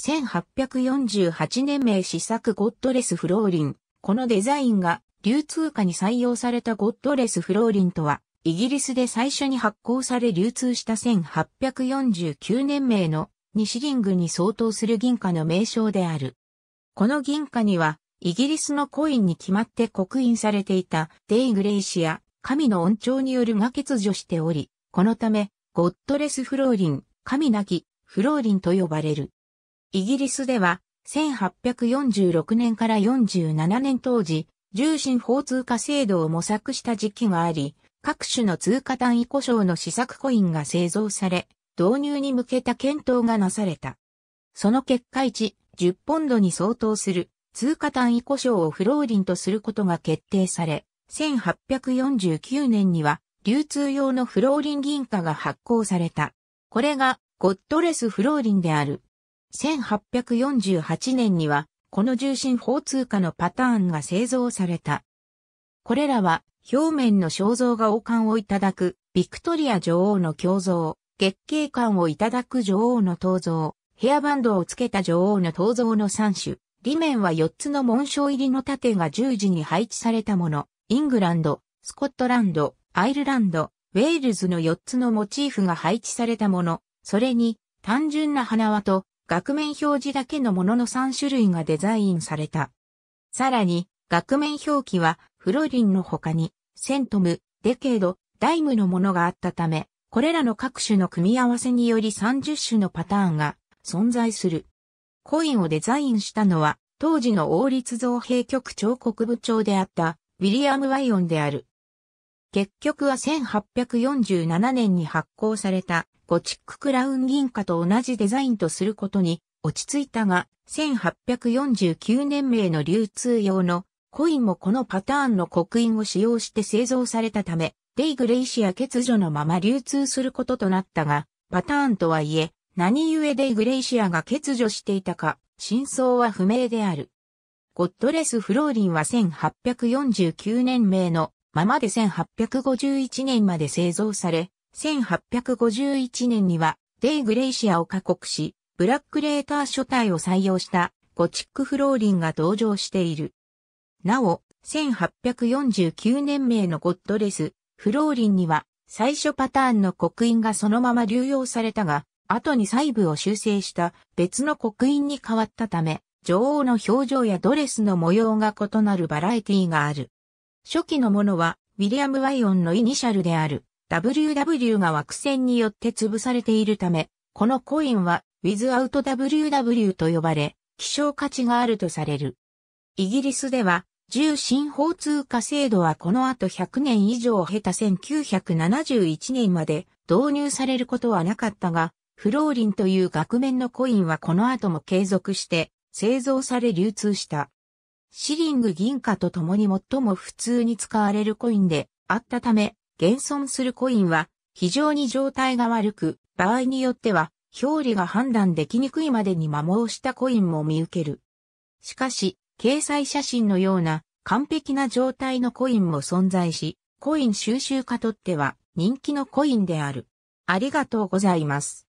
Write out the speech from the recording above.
1848年名試作ゴッドレスフローリン。このデザインが流通化に採用されたゴッドレスフローリンとは、イギリスで最初に発行され流通した1849年名の西シリングに相当する銀貨の名称である。この銀貨には、イギリスのコインに決まって刻印されていたデイグレイシア、神の恩寵によるが欠如しており、このため、ゴッドレスフローリン、神なきフローリンと呼ばれる。イギリスでは、1846年から47年当時、重心法通貨制度を模索した時期があり、各種の通貨単位故障の試作コインが製造され、導入に向けた検討がなされた。その結果1、10ポンドに相当する通貨単位故障をフローリンとすることが決定され、1849年には流通用のフローリン銀貨が発行された。これがゴッドレスフローリンである。1848年には、この重心法通貨のパターンが製造された。これらは、表面の肖像画王冠をいただく、ビクトリア女王の胸像、月経冠をいただく女王の頭像、ヘアバンドをつけた女王の頭像の3種。裏面は4つの紋章入りの盾が十字に配置されたもの。イングランド、スコットランド、アイルランド、ウェールズの4つのモチーフが配置されたもの。それに、単純な花輪と額面表示だけのものの3種類がデザインされた。さらに、額面表記は、フロリンの他に、セントム、デケード、ダイムのものがあったため、これらの各種の組み合わせにより30種のパターンが存在する。コインをデザインしたのは、当時の王立造幣局彫刻部長であった、ウィリアム・ワイオンである。結局は1847年に発行されたゴチッククラウン銀貨と同じデザインとすることに落ち着いたが、1849年名の流通用のコインもこのパターンの刻印を使用して製造されたため、デイグレイシア欠如のまま流通することとなったが、パターンとはいえ、何故デイグレイシアが欠如していたか、真相は不明である。ゴッドレス・フローリンは1849年名のままで1851年まで製造され、1851年にはデイグレイシアを加国し、ブラックレーター書体を採用したゴチックフローリンが登場している。なお、1849年名のゴッドレス、フローリンには最初パターンの刻印がそのまま流用されたが、後に細部を修正した別の刻印に変わったため、女王の表情やドレスの模様が異なるバラエティがある。初期のものは、ウィリアム・ワイオンのイニシャルである、WW が枠線によって潰されているため、このコインは、ウィズアウト WW と呼ばれ、希少価値があるとされる。イギリスでは、重心法通貨制度はこの後100年以上を経た1971年まで導入されることはなかったが、フローリンという額面のコインはこの後も継続して製造され流通した。シリング銀貨と共に最も普通に使われるコインであったため、現存するコインは非常に状態が悪く、場合によっては表裏が判断できにくいまでに摩耗したコインも見受ける。しかし、掲載写真のような完璧な状態のコインも存在し、コイン収集家とっては人気のコインである。ありがとうございます。